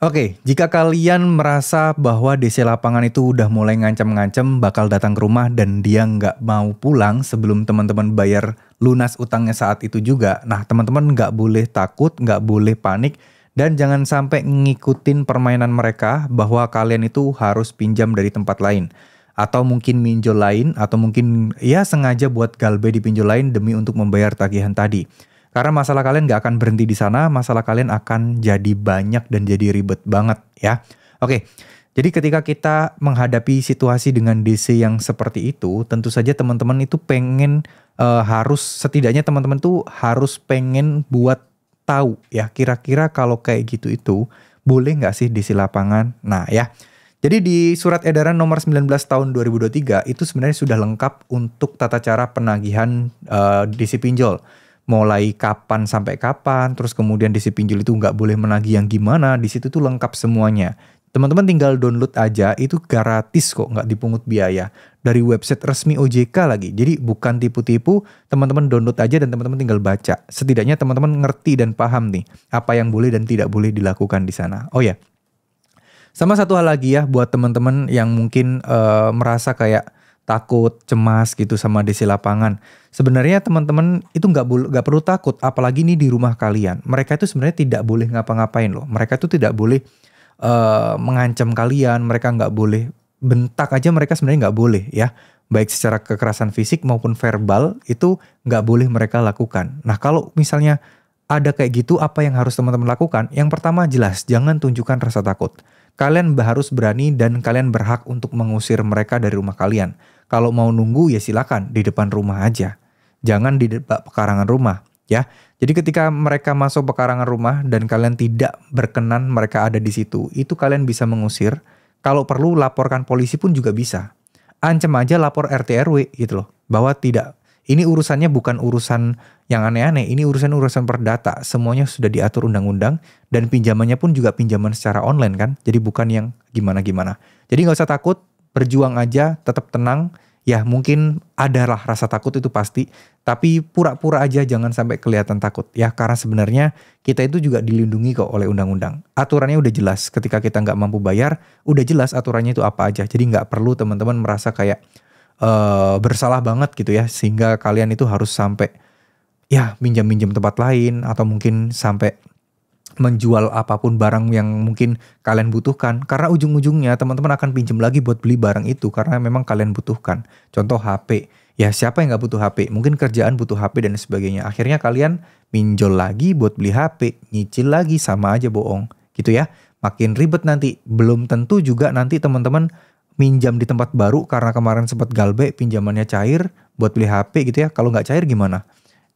Oke, jika kalian merasa bahwa DC lapangan itu udah mulai ngancam-ngancam bakal datang ke rumah dan dia nggak mau pulang sebelum teman-teman bayar lunas utangnya saat itu juga, nah teman-teman nggak boleh takut, nggak boleh panik, dan jangan sampai ngikutin permainan mereka bahwa kalian itu harus pinjam dari tempat lain. Atau mungkin pinjol lain, atau mungkin ya sengaja buat galbe di pinjol lain demi untuk membayar tagihan tadi. Karena masalah kalian gak akan berhenti di sana, masalah kalian akan jadi banyak dan jadi ribet banget ya. Oke, jadi ketika kita menghadapi situasi dengan DC yang seperti itu, tentu saja teman-teman itu pengen e, harus setidaknya teman-teman tuh harus pengen buat tahu ya kira-kira kalau kayak gitu itu boleh nggak sih DC lapangan? Nah ya. Jadi di surat edaran nomor 19 tahun 2023 itu sebenarnya sudah lengkap untuk tata cara penagihan uh, eh, DC pinjol mulai kapan sampai kapan, terus kemudian si pinjol itu nggak boleh menagih yang gimana, di situ tuh lengkap semuanya. Teman-teman tinggal download aja, itu gratis kok, nggak dipungut biaya. Dari website resmi OJK lagi, jadi bukan tipu-tipu, teman-teman download aja dan teman-teman tinggal baca. Setidaknya teman-teman ngerti dan paham nih, apa yang boleh dan tidak boleh dilakukan di sana. Oh ya, sama satu hal lagi ya, buat teman-teman yang mungkin uh, merasa kayak, takut, cemas gitu sama DC lapangan. Sebenarnya teman-teman itu nggak nggak perlu takut, apalagi ini di rumah kalian. Mereka itu sebenarnya tidak boleh ngapa-ngapain loh. Mereka itu tidak boleh uh, mengancam kalian. Mereka nggak boleh bentak aja. Mereka sebenarnya nggak boleh ya. Baik secara kekerasan fisik maupun verbal itu nggak boleh mereka lakukan. Nah kalau misalnya ada kayak gitu, apa yang harus teman-teman lakukan? Yang pertama jelas, jangan tunjukkan rasa takut. Kalian harus berani dan kalian berhak untuk mengusir mereka dari rumah kalian kalau mau nunggu ya silakan di depan rumah aja. Jangan di depan pekarangan rumah ya. Jadi ketika mereka masuk pekarangan rumah dan kalian tidak berkenan mereka ada di situ, itu kalian bisa mengusir. Kalau perlu laporkan polisi pun juga bisa. Ancam aja lapor RT RW gitu loh, bahwa tidak ini urusannya bukan urusan yang aneh-aneh, ini urusan-urusan perdata. Semuanya sudah diatur undang-undang dan pinjamannya pun juga pinjaman secara online kan. Jadi bukan yang gimana-gimana. Jadi nggak usah takut, berjuang aja, tetap tenang. Ya mungkin adalah rasa takut itu pasti, tapi pura-pura aja jangan sampai kelihatan takut ya karena sebenarnya kita itu juga dilindungi kok oleh undang-undang. Aturannya udah jelas ketika kita nggak mampu bayar, udah jelas aturannya itu apa aja. Jadi nggak perlu teman-teman merasa kayak uh, bersalah banget gitu ya sehingga kalian itu harus sampai ya minjam-minjam tempat lain atau mungkin sampai menjual apapun barang yang mungkin kalian butuhkan karena ujung-ujungnya teman-teman akan pinjam lagi buat beli barang itu karena memang kalian butuhkan contoh HP ya siapa yang gak butuh HP mungkin kerjaan butuh HP dan sebagainya akhirnya kalian pinjol lagi buat beli HP nyicil lagi sama aja bohong gitu ya makin ribet nanti belum tentu juga nanti teman-teman minjam di tempat baru karena kemarin sempat galbe pinjamannya cair buat beli HP gitu ya kalau nggak cair gimana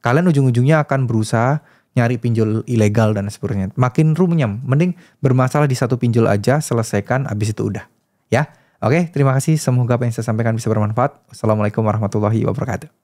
kalian ujung-ujungnya akan berusaha nyari pinjol ilegal dan seterusnya. Makin runyam, mending bermasalah di satu pinjol aja, selesaikan, habis itu udah. Ya, oke, terima kasih. Semoga apa yang saya sampaikan bisa bermanfaat. Wassalamualaikum warahmatullahi wabarakatuh.